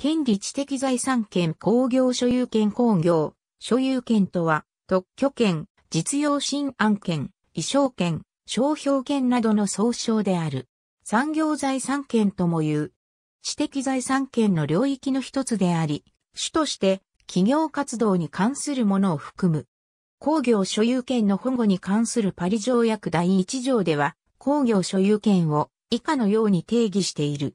権利知的財産権工業所有権工業、所有権とは、特許権、実用新案権、衣装権、商標権などの総称である。産業財産権とも言う。知的財産権の領域の一つであり、主として企業活動に関するものを含む。工業所有権の保護に関するパリ条約第一条では、工業所有権を以下のように定義している。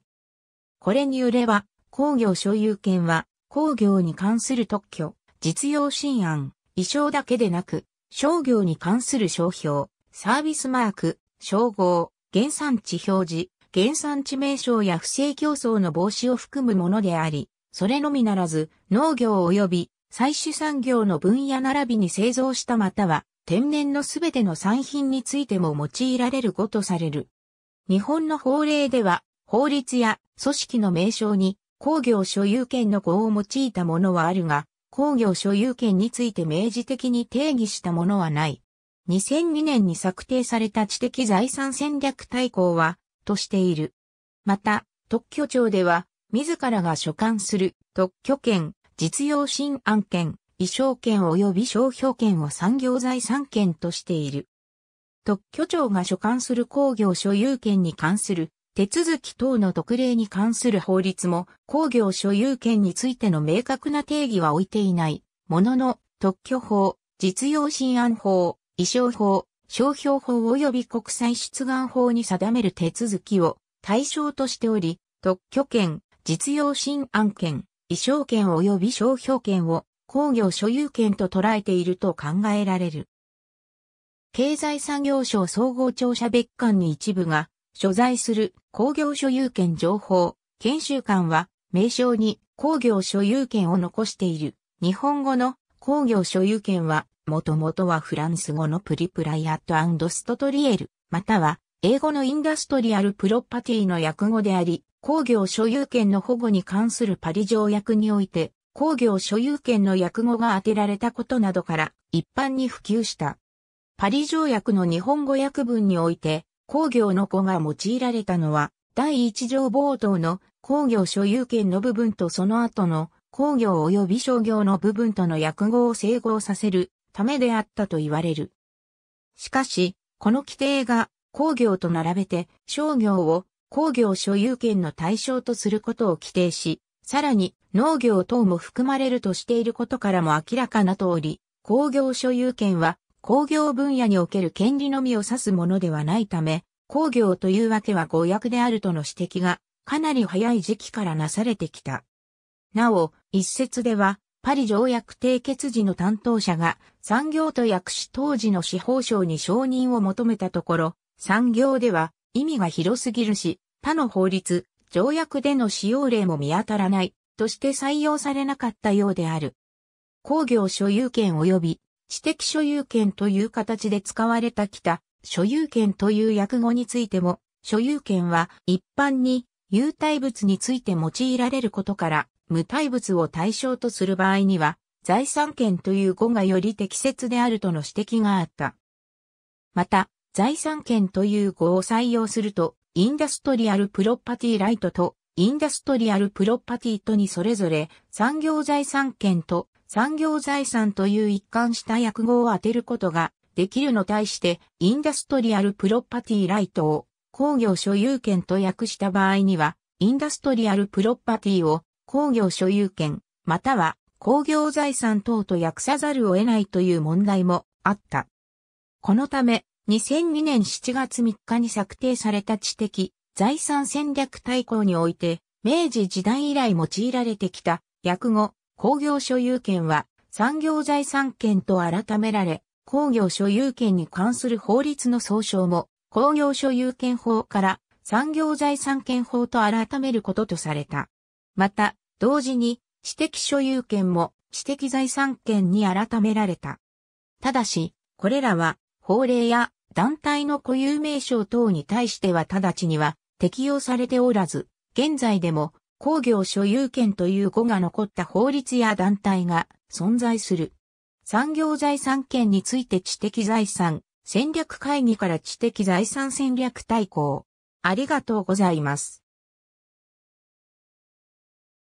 これによれば、工業所有権は、工業に関する特許、実用新案、衣装だけでなく、商業に関する商標、サービスマーク、称号、原産地表示、原産地名称や不正競争の防止を含むものであり、それのみならず、農業及び採取産業の分野並びに製造したまたは、天然のすべての産品についても用いられることされる。日本の法令では、法律や組織の名称に工業所有権の語を用いたものはあるが、工業所有権について明示的に定義したものはない。2002年に策定された知的財産戦略大綱は、としている。また、特許庁では、自らが所管する特許権、実用新案権、衣装権及び商標権を産業財産権としている。特許庁が所管する工業所有権に関する手続き等の特例に関する法律も工業所有権についての明確な定義は置いていない。ものの、特許法、実用新案法、衣装法、商標法及び国際出願法に定める手続きを対象としており、特許権、実用新案権、衣装権及び商標権を工業所有権と捉えていると考えられる。経済産業省総合庁舎別館に一部が所在する工業所有権情報研修館は名称に工業所有権を残している。日本語の工業所有権はもともとはフランス語のプリプライアットストトリエル、または英語のインダストリアルプロパティの訳語であり、工業所有権の保護に関するパリ条約において、工業所有権の訳語が当てられたことなどから一般に普及した。パリ条約の日本語訳文において、工業の子が用いられたのは、第一条冒頭の工業所有権の部分とその後の工業及び商業の部分との訳語を整合させるためであったと言われる。しかし、この規定が工業と並べて商業を工業所有権の対象とすることを規定し、さらに農業等も含まれるとしていることからも明らかな通り、工業所有権は工業分野における権利のみを指すものではないため、工業というわけは語訳であるとの指摘がかなり早い時期からなされてきた。なお、一説では、パリ条約締結時の担当者が産業と訳し当時の司法省に承認を求めたところ、産業では意味が広すぎるし、他の法律、条約での使用例も見当たらないとして採用されなかったようである。工業所有権及び知的所有権という形で使われた北、所有権という訳語についても、所有権は一般に有体物について用いられることから、無体物を対象とする場合には、財産権という語がより適切であるとの指摘があった。また、財産権という語を採用すると、インダストリアルプロパティライトとインダストリアルプロパティとにそれぞれ産業財産権と産業財産という一貫した訳語を当てることができるの対して、インダストリアルプロパティライトを工業所有権と訳した場合には、インダストリアルプロパティを工業所有権、または工業財産等と訳さざるを得ないという問題もあった。このため、2002年7月3日に策定された知的財産戦略大綱において、明治時代以来用いられてきた、訳語、工業所有権は産業財産権と改められ、工業所有権に関する法律の総称も工業所有権法から産業財産権法と改めることとされた。また、同時に知的所有権も知的財産権に改められた。ただし、これらは法令や団体の固有名称等に対しては直ちには適用されておらず、現在でも工業所有権という語が残った法律や団体が存在する。産業財産権について知的財産戦略会議から知的財産戦略大綱。ありがとうございます。